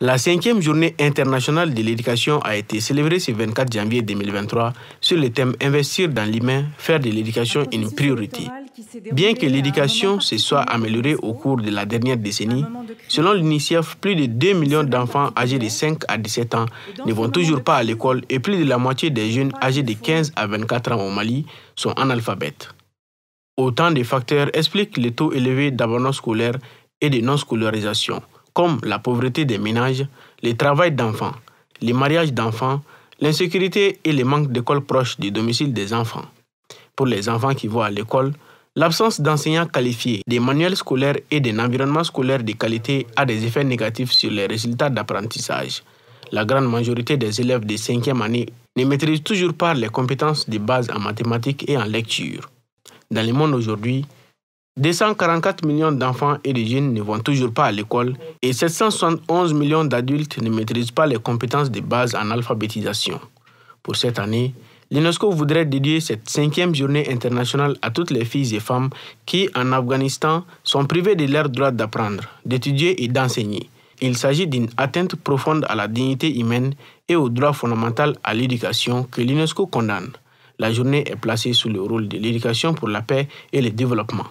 La cinquième journée internationale de l'éducation a été célébrée ce 24 janvier 2023 sur le thème Investir dans l'humain, faire de l'éducation une priorité. Bien que l'éducation se soit améliorée au cours de la dernière décennie, selon l'UNICEF, plus de 2 millions d'enfants âgés de 5 à 17 ans ne vont toujours pas à l'école et plus de la moitié des jeunes âgés de 15 à 24 ans au Mali sont analphabètes. Autant de facteurs expliquent le taux élevé d'abandon scolaire et de non-scolarisation comme la pauvreté des ménages, le travail d'enfants, les mariages d'enfants, l'insécurité et le manque d'école proches du domicile des enfants. Pour les enfants qui vont à l'école, l'absence d'enseignants qualifiés, des manuels scolaires et d'un environnement scolaire de qualité a des effets négatifs sur les résultats d'apprentissage. La grande majorité des élèves de 5e année ne maîtrisent toujours pas les compétences de base en mathématiques et en lecture. Dans le monde aujourd'hui, 244 millions d'enfants et de jeunes ne vont toujours pas à l'école et 771 millions d'adultes ne maîtrisent pas les compétences de base en alphabétisation. Pour cette année, l'UNESCO voudrait dédier cette cinquième journée internationale à toutes les filles et femmes qui, en Afghanistan, sont privées de leur droit d'apprendre, d'étudier et d'enseigner. Il s'agit d'une atteinte profonde à la dignité humaine et au droit fondamental à l'éducation que l'UNESCO condamne. La journée est placée sous le rôle de l'éducation pour la paix et le développement.